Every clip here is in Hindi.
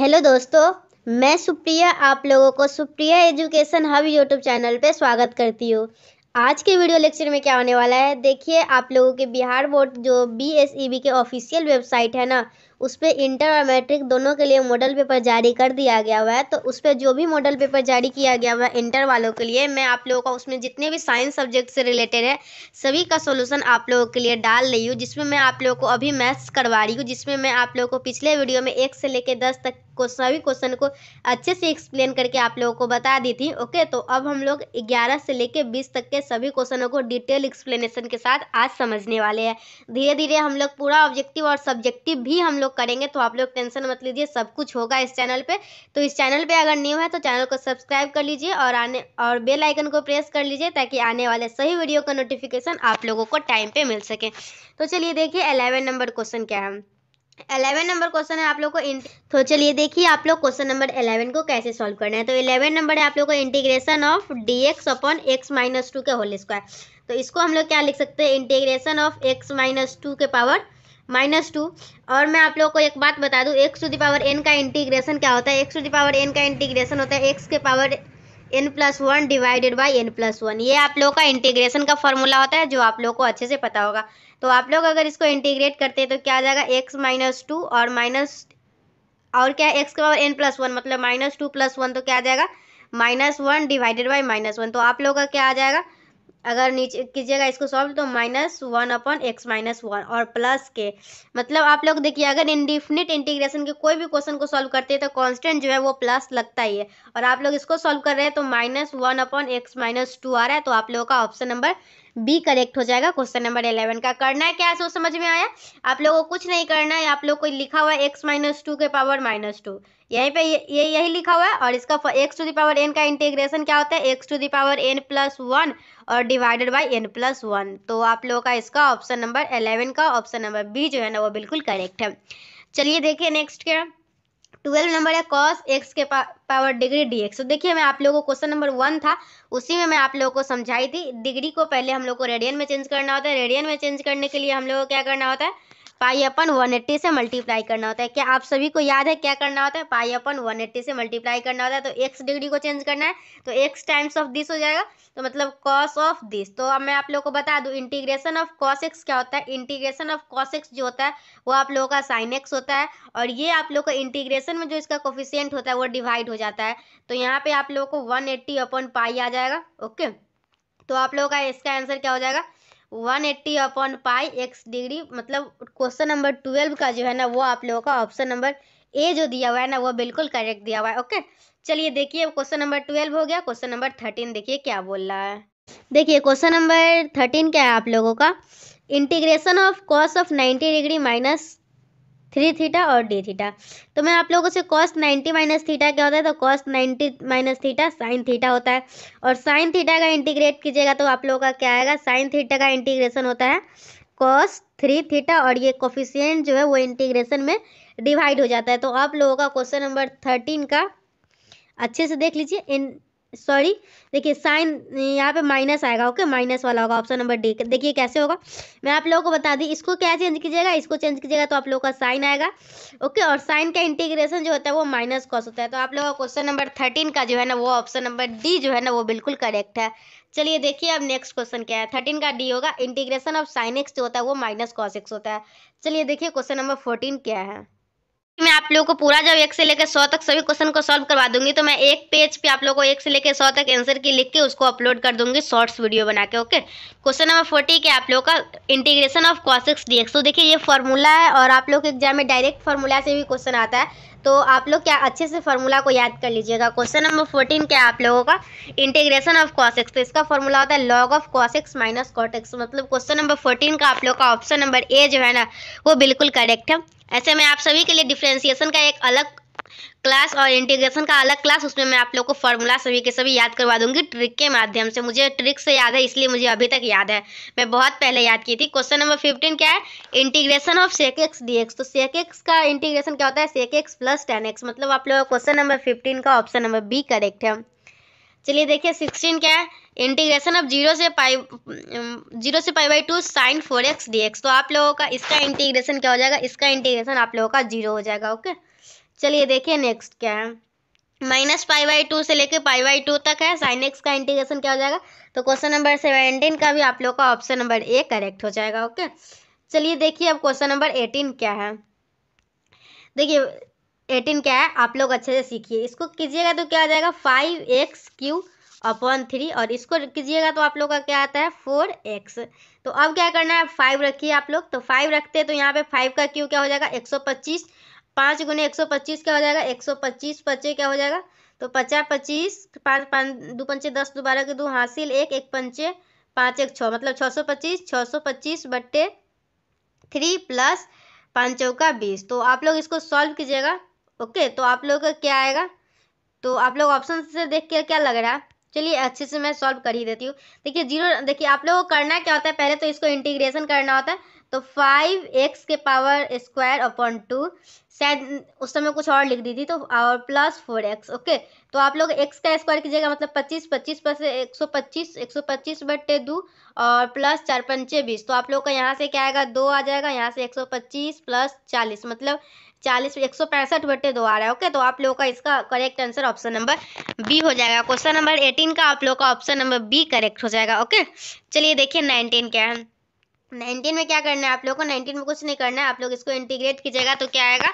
हेलो दोस्तों मैं सुप्रिया आप लोगों को Supriya education hub YouTube channel पे स्वागत करती हूँ आज के वीडियो लेक्चर में क्या होने वाला है देखिए आप लोगों के बिहार बोर्ड जो बी e के ऑफिशियल वेबसाइट है ना उस पर इंटर और मैट्रिक दोनों के लिए मॉडल पेपर जारी कर दिया गया हुआ है तो उस पर जो भी मॉडल पेपर जारी किया गया हुआ है इंटर वालों के लिए मैं आप लोगों का उसमें जितने भी साइंस सब्जेक्ट से रिलेटेड है सभी का सोल्यूशन आप लोगों के लिए डाल रही हूँ जिसमें मैं आप लोगों को अभी मैथ्स करवा रही हूँ जिसमें मैं आप लोगों को पिछले वीडियो में एक से लेकर दस तक को सभी क्वेश्चन को अच्छे से एक्सप्लेन करके आप लोगों को बता दी थी ओके तो अब हम लोग 11 से लेकर 20 तक के सभी क्वेश्चनों को डिटेल एक्सप्लेनेशन के साथ आज समझने वाले हैं धीरे धीरे हम लोग पूरा ऑब्जेक्टिव और सब्जेक्टिव भी हम लोग लोग करेंगे तो आप लोग टेंशन मत लीजिए सब कुछ होगा इस चैनल पे तो इस चैनल पे अगर न्यू है तो चैनल को सब्सक्राइब कर लीजिए और आने और बेल आइकन को प्रेस कर लीजिए ताकि आने वाले सही वीडियो का नोटिफिकेशन आप लोगों को टाइम पर मिल सके तो चलिए देखिए अलेवन नंबर क्वेश्चन क्या है अलेवन नंबर क्वेश्चन है आप लोग को तो चलिए देखिए आप लोग क्वेश्चन नंबर एलेवन को कैसे सॉल्व करना है तो इलेवन नंबर है आप लोग को integration of d x upon x minus two के होल स्क्वायर तो इसको हम लोग क्या लिख सकते हैं integration of x minus two के पावर माइनस टू और मैं आप लोगों को एक बात बता दूँ एक्स टू दावर एन का इंटीग्रेशन क्या होता है x to the power n का इंटीग्रेशन होता है एक्स के power n plus one divided by n plus one ये आप लोगों का इंटीग्रेशन का फॉर्मूला होता है जो आप लोगों को अच्छे से पता होगा तो आप लोग अगर इसको इंटीग्रेट करते हैं तो क्या आ जाएगा एक्स माइनस टू और माइनस और क्या एक्स के पावर एन प्लस वन मतलब माइनस टू प्लस वन तो क्या आ जाएगा minus one divided by minus one तो आप लोगों का क्या आ जाएगा अगर नीचे कीजिएगा इसको सॉल्व तो minus one upon x minus one और प्लस के मतलब आप लोग देखिए अगर इंडिफिनिट इंटीग्रेशन के कोई भी क्वेश्चन को सॉल्व करते हैं तो कांस्टेंट जो है वो प्लस लगता ही है और आप लोग इसको सॉल्व कर रहे हैं तो minus one upon x minus two आ रहा है तो आप लोगों का ऑप्शन नंबर बी करेक्ट हो जाएगा क्वेश्चन नंबर इलेवन का करना है क्या सो समझ में आया आप लोगों को कुछ नहीं करना है आप लोग को लिखा हुआ है एक्स माइनस टू के पावर माइनस टू यहीं पे ये यही लिखा हुआ है और इसका एक्स टू दावर एन का इंटीग्रेशन क्या होता है x to the power n plus one और divided by n plus one तो आप लोगों का इसका ऑप्शन नंबर एलेवन का ऑप्शन नंबर बी जो है ना वो बिल्कुल करेक्ट है चलिए देखिए नेक्स्ट क्या ट्वेल्व नंबर है कॉस एक्स के पा, पावर डिग्री डी एक्स तो देखिए मैं आप लोगों को क्वेश्चन नंबर वन था उसी में मैं आप लोगों को समझाई थी डिग्री को पहले हम लोग को रेडियन में चेंज करना होता है रेडियन में चेंज करने के लिए हम लोग को क्या करना होता है पाई अपन वन एट्टी से मल्टीप्लाई करना होता है क्या आप सभी को याद है क्या करना होता है पाई अपन वन एट्टी से मल्टीप्लाई करना होता है तो एक्स डिग्री को चेंज करना है तो एक्स टाइम्स ऑफ दिस हो जाएगा तो मतलब कॉस ऑफ दिस तो अब मैं आप लोग को बता दूँ इंटीग्रेशन ऑफ कॉस एक्स क्या होता है इंटीग्रेशन ऑफ कॉस एक्स जो होता है वो आप लोगों का साइन एक्स होता है और ये आप लोग का इंटीग्रेशन में जो इसका कोफिशियंट होता है वो डिवाइड हो जाता है तो यहाँ पे आप लोगों को वन एट्टी अपन पाई आ जाएगा ओके तो आप लोगों का इसका आंसर क्या हो जाएगा one eighty upon pi x degree मतलब क्वेश्चन नंबर ट्वेल्व का जो है ना वो आप लोगों का ऑप्शन नंबर ए जो दिया हुआ है ना वो बिल्कुल करेक्ट दिया हुआ है ओके चलिए देखिए क्वेश्चन नंबर ट्वेल्व हो गया क्वेश्चन नंबर थर्टीन देखिए क्या बोल रहा है देखिए क्वेश्चन नंबर थर्टीन क्या है आप लोगों का integration of cos of ninety degree minus three theta और डी थीटा तो मैं आप लोगों से कॉस्ट नाइन्टी माइनस थीटा क्या होता है तो cos ninety minus theta sine theta होता है और साइन थीटा का इंटीग्रेट कीजिएगा तो आप लोगों का क्या आएगा साइन थीटा का इंटीग्रेशन होता है कॉस थ्री थीटा और ये कोफिशियंट जो है वो इंटीग्रेशन में डिवाइड हो जाता है तो आप लोगों का क्वेश्चन नंबर थर्टीन का अच्छे से देख लीजिए इन सॉरी देखिए साइन यहाँ पे माइनस आएगा ओके माइनस वाला होगा ऑप्शन नंबर डी देखिए कैसे होगा मैं आप लोगों को बता दी इसको क्या चेंज कीजिएगा इसको चेंज कीजिएगा तो आप लोगों का साइन आएगा ओके और साइन का इंटीग्रेशन जो होता है वो माइनस कॉस होता है तो आप लोगों का क्वेश्चन नंबर थर्टीन का जो है ना वो ऑप्शन नंबर डी जो है ना वो बिल्कुल करेक्ट है चलिए देखिए अब नेक्स्ट क्वेश्चन क्या है थर्टीन का डी होगा इंटीग्रेशन ऑफ साइन एक्स जो होता है वो माइनस कॉस एक्स होता है चलिए देखिए क्वेश्चन नंबर फोर्टीन क्या है मैं आप लोगों को पूरा जब एक से लेकर सौ तक सभी क्वेश्चन को सॉल्व करवा दूंगी तो मैं एक पेज पे आप लोगों को एक से लेकर सौ तक आंसर की लिख के उसको अपलोड कर दूंगी शॉर्ट्स वीडियो बना के ओके क्वेश्चन नंबर फोर्टी के आप लोगों का इंटीग्रेशन ऑफ कॉसिक्स डी तो देखिए ये फॉर्मूला है और आप लोग के एग्जाम में डायरेक्ट फार्मूला से भी क्वेश्चन आता है तो आप लोग क्या अच्छे से फार्मूला को याद कर लीजिएगा क्वेश्चन नंबर फोर्टीन क्या आप लोगों का इंटीग्रेशन ऑफ कॉसिक्स तो इसका फॉर्मूला होता है log of cosec x minus cot x मतलब क्वेश्चन नंबर फोर्टीन का आप लोग का ऑप्शन नंबर ए जो है ना वो बिल्कुल करेक्ट है ऐसे में आप सभी के लिए डिफ्रेंसिएशन का एक अलग क्लास और इंटीग्रेशन का अलग क्लास उसमें मैं आप लोग को फॉर्मूला सभी के सभी याद करवा दूंगी ट्रिक के माध्यम से मुझे ट्रिक से याद है इसलिए मुझे अभी तक याद है मैं बहुत पहले याद की थी क्वेश्चन नंबर फिफ्टीन क्या है integration of sec x d x तो सेक एक्स का इंटीग्रेशन क्या होता है sec x plus tan x मतलब आप का क्वेश्चन नंबर फिफ्टीन का ऑप्शन नंबर बी करेक्ट है चलिए देखिए सिक्सटीन क्या है इंटीग्रेशन ऑफ जीरो से पाई जीरो um, से pi by two sine four x d x तो आप लोगों का इसका इंटीग्रेशन क्या हो जाएगा इसका इंटीग्रेशन आप लोगों का जीरो हो जाएगा ओके चलिए देखिए नेक्स्ट क्या है माइनस पाई बाई टू से लेकर पाई बाई टू तक है साइन एक्स का इंटीग्रेशन क्या हो जाएगा तो क्वेश्चन नंबर सेवेंटीन का भी आप लोगों का ऑप्शन नंबर ए करेक्ट हो जाएगा ओके चलिए देखिए अब क्वेश्चन नंबर एटीन क्या है देखिए एटीन क्या है आप लोग अच्छे से सीखिए इसको कीजिएगा तो क्या आ जाएगा five x cube upon three और इसको कीजिएगा तो आप लोग का क्या आता है फोर एक्स तो अब क्या करना है फाइव रखिए आप लोग तो फाइव रखते हैं तो यहाँ पे फाइव का क्यू क्या हो जाएगा एक सौ पच्चीस पाँच गुने एक सौ पच्चीस क्या हो जाएगा एक सौ पच्चीस पच्चे क्या हो जाएगा तो पचास पच्चीस पाँच पाँच दो पंचे दस दो बारह के दो हासिल एक एक पंचे पाँच एक छः मतलब छः सौ पच्चीस छः सौ पच्चीस बट्टे थ्री प्लस पाँच चौका बीस तो आप लोग इसको सॉल्व कीजिएगा ओके तो आप लोग का क्या आएगा तो आप लोग ऑप्शन से देख के क्या लग रहा है चलिए अच्छे से मैं सॉल्व कर ही देती हूँ देखिए जीरो देखिए आप लोगों को करना क्या होता है पहले तो इसको इंटीग्रेशन करना होता है तो फाइव एक्स के पावर स्क्वायर अपॉन टू शायद उस समय कुछ और लिख दी थी तो और प्लस फोर एक्स ओके तो आप लोग एक्स का स्क्वायर कीजिएगा मतलब पच्चीस पच्चीस पर से एक सौ पच्चीस एक सौ पच्चीस बट्टे दो और प्लस चार पंचे बीस तो आप लोग का यहाँ से क्या आएगा दो आ जाएगा यहाँ से एक सौ पच्चीस प्लस चालीस मतलब चालीस एक सौ पैंसठ बटे दो आ रहा है ओके तो आप लोगों का इसका correct answer option number B हो जाएगा क्वेश्चन नंबर एटीन का आप लोगों का ऑप्शन नंबर बी करेक्ट हो जाएगा ओके चलिए देखिए नाइनटीन क्या है नाइनटीन में क्या करना है आप लोगों को नाइनटीन में कुछ नहीं करना है आप लोग इसको इंटीग्रेट कीजिएगा तो क्या आएगा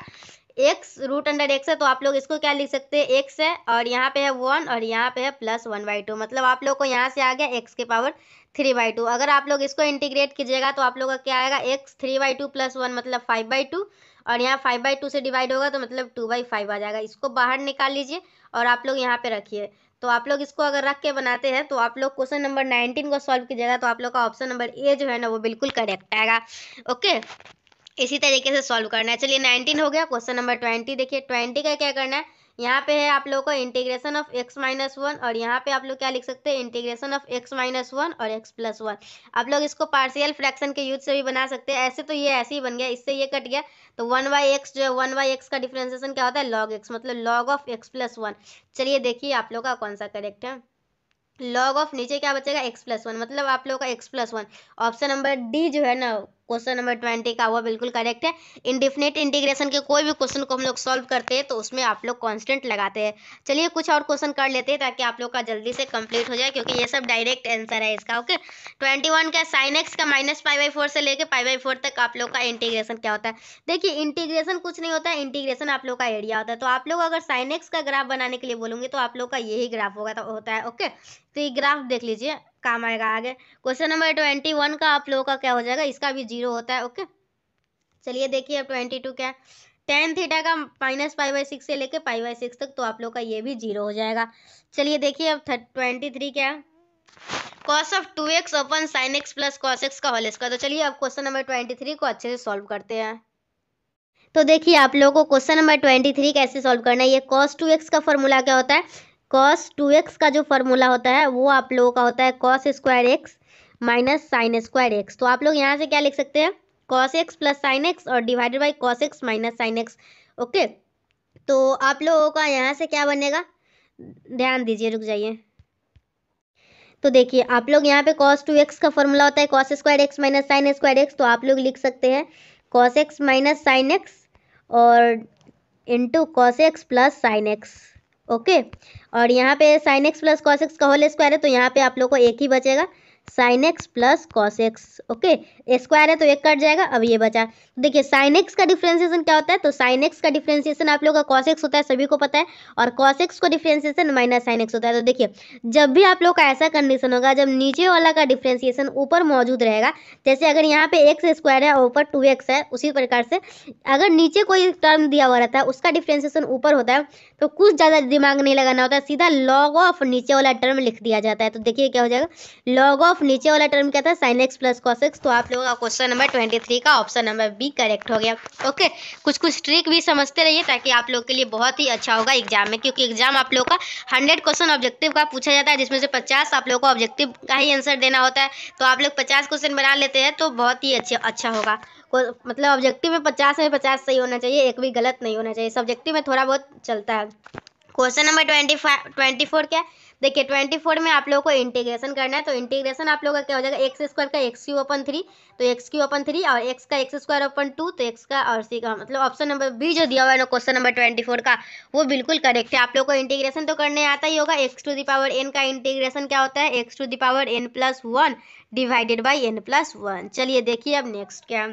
एक्स रूट अंडर एक्स है तो आप लोग इसको क्या लिख सकते हैं एक्स है और यहाँ पे है वन और यहाँ पे है प्लस वन बाई टू मतलब आप लोग को यहाँ से आ गया एक्स के पावर थ्री बाई टू अगर आप लोग इसको इंटीग्रेट कीजिएगा तो आप लोग का क्या आएगा x three by two plus one मतलब फाइव बाई टू और यहाँ फाइव बाई टू से डिवाइड होगा तो मतलब टू बाई फाइव आ जाएगा इसको बाहर निकाल लीजिए और आप लोग यहाँ पे रखिए तो आप लोग इसको अगर रख के बनाते हैं तो आप लोग क्वेश्चन नंबर नाइनटीन को सॉल्व कीजिएगा तो आप लोग का ऑप्शन नंबर ए जो है ना वो बिल्कुल करेक्ट आएगा ओके इसी तरीके से सॉल्व करना है चलिए नाइनटीन हो गया क्वेश्चन नंबर ट्वेंटी देखिए ट्वेंटी का क्या करना है यहाँ पे है आप लोगों को integration of x minus one और यहाँ पे आप लोग क्या लिख सकते हैं integration of x minus one और एक्स प्लस वन आप लोग इसको पार्शियल फ्रैक्शन के यूज से भी बना सकते हैं ऐसे तो ये ऐसे ही बन गया इससे ये कट गया तो वन बाई एक्स जो है वन बाई एक्स का डिफ्रेंसिएशन क्या होता है लॉग एक्स मतलब log of x plus one चलिए देखिए आप लोग का कौन सा करेक्ट है लॉग ऑफ नीचे क्या बचेगा एक्स प्लस वन मतलब आप लोग का x plus one option number D जो है ना क्वेश्चन नंबर ट्वेंटी का हुआ बिल्कुल करेक्ट है इंडिफिनेट इंटीग्रेशन के कोई भी क्वेश्चन को हम लोग सॉल्व करते हैं तो उसमें आप लोग कांस्टेंट लगाते हैं चलिए कुछ और क्वेश्चन कर लेते हैं ताकि आप लोग का जल्दी से कंप्लीट हो जाए क्योंकि ये सब डायरेक्ट आंसर है इसका ओके ट्वेंटी वन का साइन एक्स का माइनस फाइव बाई फोर से लेकर फाइव बाई फोर तक आप लोग का इंटीग्रेशन क्या होता है देखिए इंटीग्रेशन कुछ नहीं होता है इंटीग्रेशन आप लोग का एरिया होता है तो आप लोग अगर साइन एक्स का ग्राफ बनाने के लिए बोलूंगे तो आप लोग का यही ग्राफ होगा तो होता है ओके तो ये ग्राफ देख लीजिए काम आएगा आगे क्वेश्चन नंबर ट्वेंटी वन का आप लोगों का क्या हो जाएगा इसका भी जीरो होता है ओके चलिए देखिए अब ट्वेंटी टू क्या टेन थीटा का माइनस फाइव बाई सिक्स से लेके फाइव बाई सिक्स तक तो आप लोग का ये भी जीरो हो जाएगा चलिए देखिए अब ट्वेंटी थ्री क्या cos of two x upon sine x plus cos x का होल स्क्वायर तो चलिए अब क्वेश्चन नंबर ट्वेंटी थ्री को अच्छे से सॉल्व करते हैं तो देखिए आप लोगों को क्वेश्चन नंबर ट्वेंटी थ्री कैसे सॉल्व करना है ये कॉस टू एक्स का फॉर्मूला क्या होता है कॉस टू एक्स का जो फॉर्मूला होता है वो आप लोगों का होता है cos square x minus sine square x तो आप लोग यहाँ से क्या लिख सकते हैं cos x plus sine x और divided by cos x minus sine x okay तो आप लोगों का यहाँ से क्या बनेगा ध्यान दीजिए रुक जाइए तो देखिए आप लोग यहाँ पे कॉस टू एक्स का फॉर्मूला होता है cos square x minus sine square x तो आप लोग लिख सकते हैं cos x minus sine x और into cos x plus sine x okay और यहाँ पे sine x plus cos x का होल स्क्वायर है तो यहाँ पे आप लोग को एक ही बचेगा sine x plus cos x okay square है तो एक कट जाएगा अब ये बचा तो देखिए साइन एक्स का डिफ्रेंसिएशन क्या होता है तो साइन एक्स का डिफ्रेंसिएशन आप लोगों का कॉस एक्स होता है सभी को पता है और कॉस एक्स का डिफ्रेंसिएशन माइनस साइन एक्स होता है तो देखिए जब भी आप लोग का ऐसा कंडीशन होगा जब नीचे वाला का डिफ्रेंसिएशन ऊपर मौजूद रहेगा जैसे अगर यहाँ पे एक्स स्क्वायर है और ऊपर टू एक्स है उसी प्रकार से अगर नीचे कोई टर्म दिया हुआ रहता है उसका डिफ्रेंसिएशन ऊपर होता है तो कुछ ज़्यादा दिमाग नहीं लगाना होता है सीधा लॉग ऑफ नीचे वाला टर्म लिख दिया जाता है तो देखिए क्या हो जाएगा लॉग ऑफ ऑफ नीचे वाला टर्म क्या था sine x plus cos x तो आप लोगों का क्वेश्चन नंबर ट्वेंटी थ्री का ऑप्शन नंबर बी करेक्ट हो गया ओके कुछ कुछ ट्रिक भी समझते रहिए ताकि आप लोग के लिए बहुत ही अच्छा होगा एग्जाम में क्योंकि एग्जाम आप लोग का हंड्रेड क्वेश्चन ऑब्जेक्टिव का पूछा जाता है जिसमें से पचास आप लोग को ऑब्जेक्टिव का ही आंसर देना होता है तो आप लोग पचास क्वेश्चन बना लेते हैं तो बहुत ही अच्छा होगा मतलब ऑब्जेक्टिव में पचास में पचास सही होना चाहिए एक भी गलत नहीं होना चाहिए सब्जेक्टिव में थोड़ा बहुत चलता है question number twenty five twenty four क्या देखिए ट्वेंटी फोर में आप लोगों को इंटीग्रेशन करना है तो इंटीग्रेशन आप लोगों का क्या हो जाएगा एक्स स्क्वायर का एक्स क्यू ओपन थ्री तो एक्स क्यू ओपन थ्री और एक्स का एक्स स्क्वायर ओपन टू तो एक्स का और सी का मतलब ऑप्शन नंबर बी जो दिया हुआ है ना क्वेश्चन नंबर ट्वेंटी फोर का वो बिल्कुल करेक्ट है आप लोग को इंटीग्रेशन तो करने आता ही होगा एक्स टू दावर एन का इंटीग्रेशन क्या होता है x to the power n plus one divided by n plus one चलिए देखिए अब नेक्स्ट क्या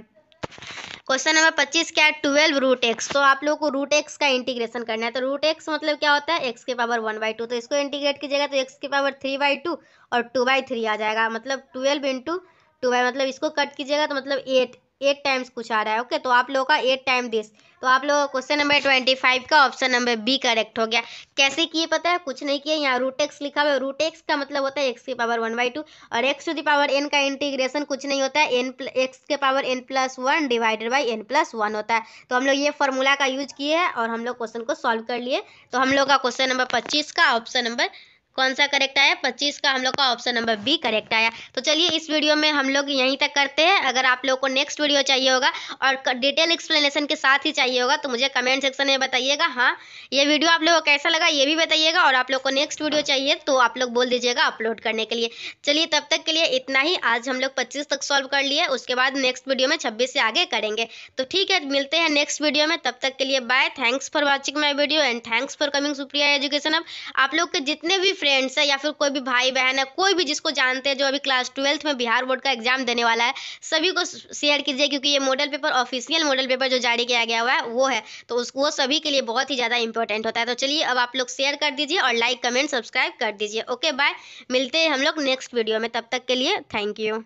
क्वेश्चन नंबर पच्चीस क्या है ट्वेल्व रूट एक्स तो आप लोगों को रूट एक्स का इंटीग्रेशन करना है तो रूट एक्स मतलब क्या होता है एक्स के पावर वन बाई टू तो इसको इंटीग्रेट कीजिएगा तो एक्स के पावर थ्री बाई टू और टू बाई थ्री आ जाएगा मतलब ट्वेल्व इंटू टू बाई मतलब इसको कट कीजिएगा तो मतलब एट एट टाइम्स कुछ आ रहा है ओके तो आप लोगों का एट टाइम दिस तो आप लोगों का क्वेश्चन नंबर ट्वेंटी फाइव का ऑप्शन नंबर बी करेक्ट हो गया कैसे किए पता है कुछ नहीं किया यहाँ रूट एक्स लिखा हुआ है रूट एक्स का मतलब होता है एक्स की पावर वन बाई टू और x to the power n का इंटीग्रेशन कुछ नहीं होता है एन एक्स के power n plus one divided by n plus one होता है तो हम लोग ये फॉर्मूला का यूज किए हैं और हम लोग क्वेश्चन को सॉल्व कर लिए तो हम लोग का क्वेश्चन नंबर पच्चीस का ऑप्शन नंबर कौन सा करेक्ट आया पच्चीस का हम लोग का ऑप्शन नंबर बी करेक्ट आया तो चलिए इस वीडियो में हम लोग यहीं तक करते हैं अगर आप लोगों को नेक्स्ट वीडियो चाहिए होगा और डिटेल एक्सप्लेनेशन के साथ ही चाहिए होगा तो मुझे कमेंट सेक्शन में बताइएगा हाँ ये वीडियो आप लोगों को कैसा लगा ये भी बताइएगा और आप लोग को नेक्स्ट वीडियो चाहिए तो आप लोग बोल दीजिएगा अपलोड करने के लिए चलिए तब तक के लिए इतना ही आज हम लोग पच्चीस तक सॉल्व कर लिए उसके बाद नेक्स्ट वीडियो में छब्बीस से आगे करेंगे तो ठीक है मिलते हैं नेक्स्ट वीडियो में तब तक के लिए bye thanks for watching my video and thanks for coming Supriya education अब आप लोग के जितने भी फ्रेंड्स है या फिर कोई भी भाई बहन है कोई भी जिसको जानते हैं जो अभी क्लास ट्वेल्थ में बिहार बोर्ड का एग्जाम देने वाला है सभी को शेयर कीजिए क्योंकि ये model paper official model paper जो जारी किया गया हुआ है वो है तो उस वो सभी के लिए बहुत ही ज़्यादा इंपॉर्टेंट होता है तो चलिए अब आप लोग शेयर कर दीजिए और लाइक कमेंट सब्सक्राइब कर दीजिए ओके बाय मिलते हैं हम लोग नेक्स्ट वीडियो में तब तक के लिए थैंक यू